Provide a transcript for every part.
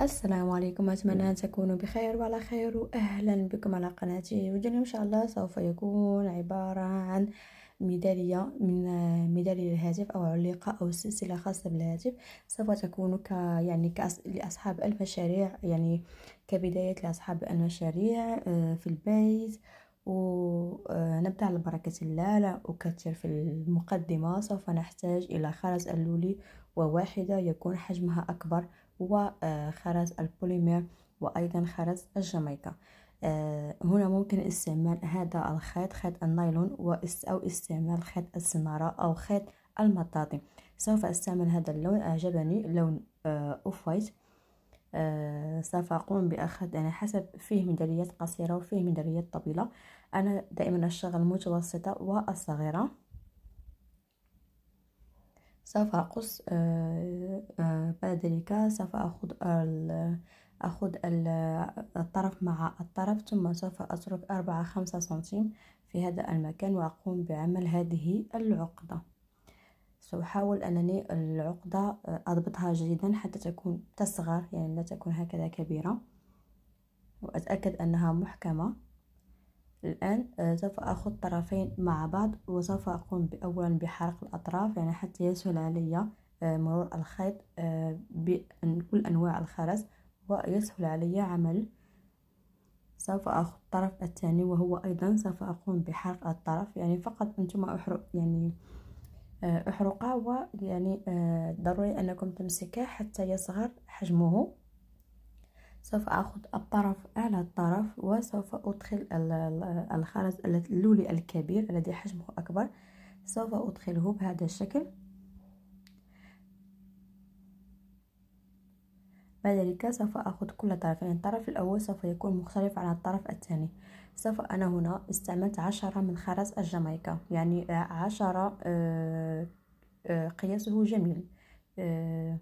السلام عليكم أتمنى أن تكونوا بخير وعلى خير وأهلا بكم على قناتي وجل إن شاء الله سوف يكون عبارة عن ميدالية من ميدالية الهاتف أو علقة أو سلسلة خاصة بالهاتف سوف تكون ك يعني كأس... لأصحاب المشاريع يعني كبداية لأصحاب المشاريع آه، في البيت ونبدأ آه، على بركة الله لا أكثر في المقدمة سوف نحتاج إلى خرز اللولي وواحدة يكون حجمها أكبر وخرز آه، البوليمير وأيضا خرز الجامايكا آه، هنا ممكن استعمال هذا الخيط خيط النايلون أو استعمال خيط السنارة أو خيط المطاطي سوف أستعمل هذا اللون أعجبني لون آه، أوف وايت سوف أقوم بأخذ أنا يعني حسب فيه ميداليات قصيرة وفيه ميداليات طويلة أنا دائما أشتغل المتوسطة والصغيرة سوف أقص آه، آه، بعد ذلك سوف أخذ أخذ الطرف مع الطرف ثم سوف أترك أربعة خمسة سنتيم في هذا المكان وأقوم بعمل هذه العقدة سأحاول أنني العقدة آه، أضبطها جيدا حتى تكون تصغر يعني لا تكون هكذا كبيرة وأتأكد أنها محكمة الآن آه، سوف أخذ طرفين مع بعض وسوف أقوم أولا بحرق الأطراف يعني حتى يسهل علي آه، مرور الخيط آه، بكل أنواع الخرز ويسهل علي عمل سوف أخذ الطرف الثاني وهو أيضا سوف أقوم بحرق الطرف يعني فقط أنتم أحرق يعني أحرقه ويعني ضروري أنكم تمسكه حتى يصغر حجمه سوف أخذ الطرف أعلى الطرف وسوف أدخل الخرز اللولي الكبير الذي حجمه أكبر سوف أدخله بهذا الشكل بعد ذلك سوف أخذ كل طرف يعني الطرف الأول سوف يكون مختلف عن الطرف الثاني سوف أنا هنا استعملت عشرة من خرز الجامايكا يعني عشرة آه، آه، قياسه جميل آه،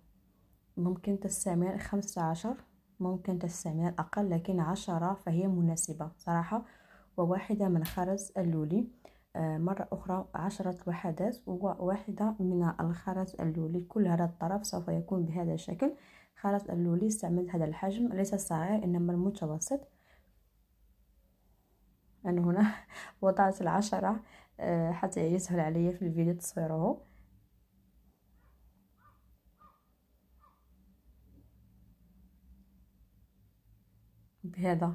ممكن تستعمل خمسة عشر ممكن تستعمل أقل لكن عشرة فهي مناسبة صراحة وواحدة من خرز اللولي آه، مرة أخرى عشرة وحدات وواحدة من الخرز اللولي كل هذا الطرف سوف يكون بهذا الشكل خرز اللولي استعملت هذا الحجم ليس الصغير إنما المتوسط أنا هنا وضعت العشرة آه، حتى يسهل علي في الفيديو تصويره بهذا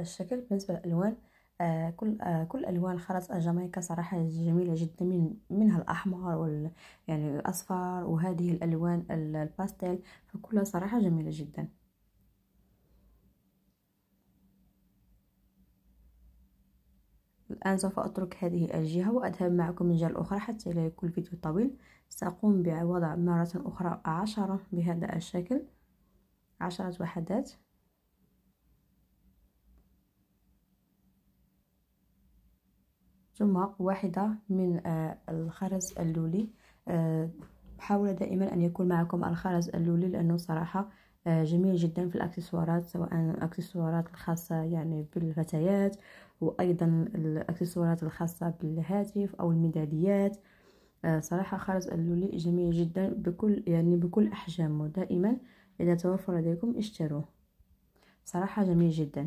الشكل بالنسبه للالوان آه، كل آه، كل الوان خرز الجامايكا صراحه جميله جدا من منها الاحمر وال يعني الاصفر وهذه الالوان الباستيل فكلها صراحه جميله جدا الآن سوف أترك هذه الجهة وأذهب معكم من جهة أخرى حتى لا يكون الفيديو طويل سأقوم بوضع مرة أخرى عشرة بهذا الشكل عشرة وحدات ثم واحدة من آه، الخرز اللولي آه، حاولوا دائما أن يكون معكم الخرز اللولي لأنه صراحة آه، جميل جدا في الأكسسوارات سواء الأكسسوارات الخاصة يعني بالفتيات وأيضا الأكسسوارات الخاصة بالهاتف أو الميداليات صراحة خرز اللولي جميل جدا بكل يعني بكل أحجامه دائما إذا توفر لديكم اشتروه صراحة جميل جدا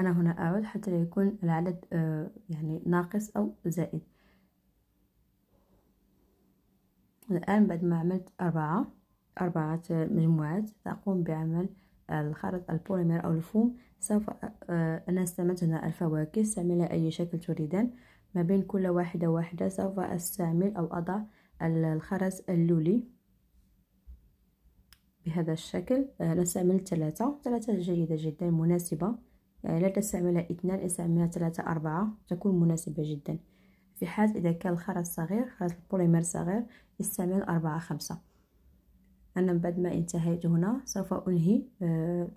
أنا هنا أعود حتى لا يكون العدد آه، يعني ناقص أو زائد الآن بعد ما عملت أربعة أربعة مجموعات سأقوم بعمل آه، الخرز البوليمر أو الفوم سوف آه، أنا استعملت هنا الفواكه استعملها أي شكل تريدان ما بين كل واحدة واحدة سوف أستعمل أو أضع الخرز اللولي بهذا الشكل أنا استعملت ثلاثة ثلاثة جيدة جدا مناسبة آه، لا تستعمل اثنان استعمل ثلاثة أربعة تكون مناسبة جدا في حال إذا كان الخرز صغير خرز البوليمر صغير استعمل أربعة خمسة أنا بعد ما انتهيت هنا سوف أنهي آه،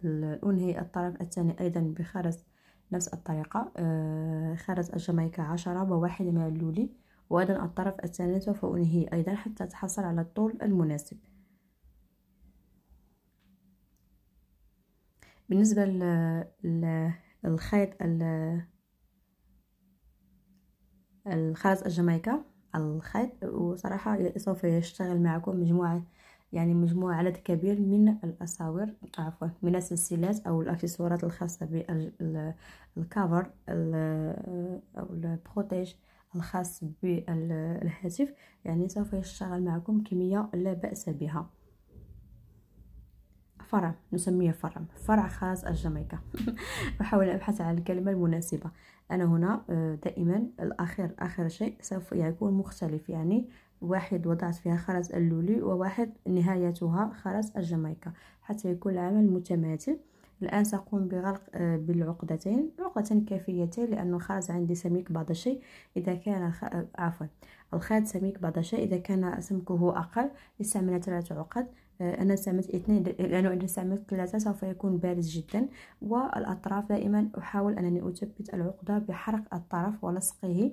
أنهي الطرف الثاني أيضا بخرز نفس الطريقة آه، خرز الجامايكا عشرة وواحدة من اللولي وأيضا الطرف الثاني سوف أنهي أيضا حتى تحصل على الطول المناسب بالنسبة للخيط الخاص الجامايكا الخيط وصراحة سوف يشتغل معكم مجموعة يعني مجموعة عدد كبير من الأساور عفوا من السلسلات أو الأكسسوارات الخاصة بالكفر أو البروتيج الخاص بالهاتف يعني سوف يشتغل معكم كمية لا بأس بها فرع نسميه فرع فرع خاص الجامايكا أحاول أبحث عن الكلمة المناسبة أنا هنا آه، دائما الأخير آخر شيء سوف يكون مختلف يعني واحد وضعت فيها خرز اللولي وواحد نهايتها خرز الجامايكا حتى يكون العمل متماثل الآن سأقوم بغلق آه، بالعقدتين عقدتين كافيتين لأن الخرز عندي سميك بعض الشيء إذا كان خ... آه، عفوا الخيط سميك بعض الشيء إذا كان سمكه أقل استعملنا ثلاث عقد أنا استعملت اثنين لأنه إذا استعملت ثلاثة سوف يكون بارز جدا والأطراف دائما أحاول أنني أثبت العقدة بحرق الطرف ولصقه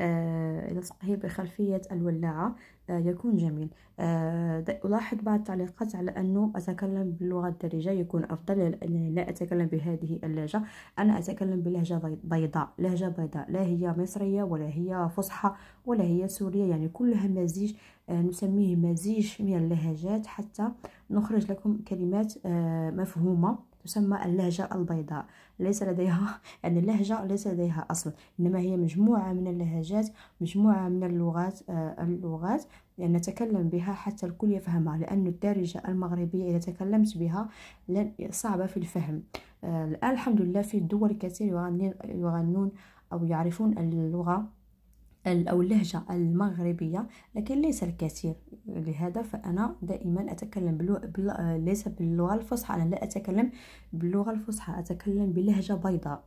آه لصقه بخلفية الولاعة آه يكون جميل آه ألاحظ بعض التعليقات على أنه أتكلم باللغة الدارجة يكون أفضل لأنني لا أتكلم بهذه اللهجة أنا أتكلم بلهجة بيضاء لهجة بيضاء لا هي مصرية ولا هي فصحى ولا هي سورية يعني كلها مزيج آه، نسميه مزيج من اللهجات حتى نخرج لكم كلمات آه، مفهومة تسمى اللهجة البيضاء ليس لديها يعني اللهجة ليس لديها أصل إنما هي مجموعة من اللهجات مجموعة من اللغات آه، اللغات يعني نتكلم بها حتى الكل يفهمها لأن الدارجة المغربية إذا تكلمت بها لن صعبة في الفهم الآن الحمد لله في دول كثير يغنون أو يعرفون اللغة أو اللهجة المغربية لكن ليس الكثير لهذا فأنا دائما أتكلم بلو... بل... ليس باللغة الفصحى أنا لا أتكلم باللغة الفصحى أتكلم بلهجة بيضاء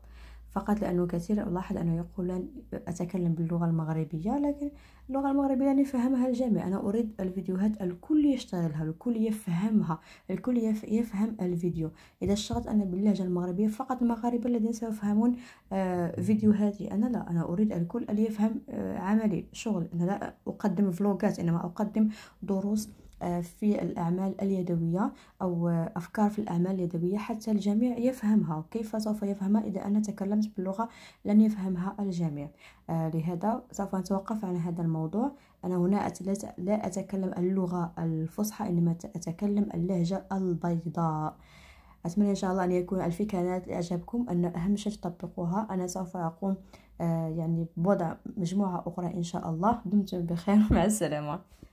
فقط لانه كثير الاحظ انه يقول اتكلم باللغه المغربيه لكن اللغه المغربيه يفهمها الجميع انا اريد الفيديوهات الكل يشتغلها الكل يفهمها الكل يفهم الفيديو اذا اشتغلت انا باللهجه المغربيه فقط المغاربه الذين سيفهمون آه، فيديوهاتي انا لا انا اريد الكل ان يفهم آه، عملي شغل انا لا اقدم فلوجات انما اقدم دروس آه، في الأعمال اليدوية أو آه، أفكار في الأعمال اليدوية حتى الجميع يفهمها كيف سوف يفهمها إذا أنا تكلمت باللغة لن يفهمها الجميع آه، لهذا سوف نتوقف عن هذا الموضوع أنا هنا لا أتكلم اللغة الفصحى إنما أتكلم اللهجة البيضاء أتمنى إن شاء الله أن يكون الفكرة أعجبكم أن أهم شيء تطبقوها أنا سوف أقوم يعني بوضع مجموعة أخرى إن شاء الله دمتم بخير مع السلامة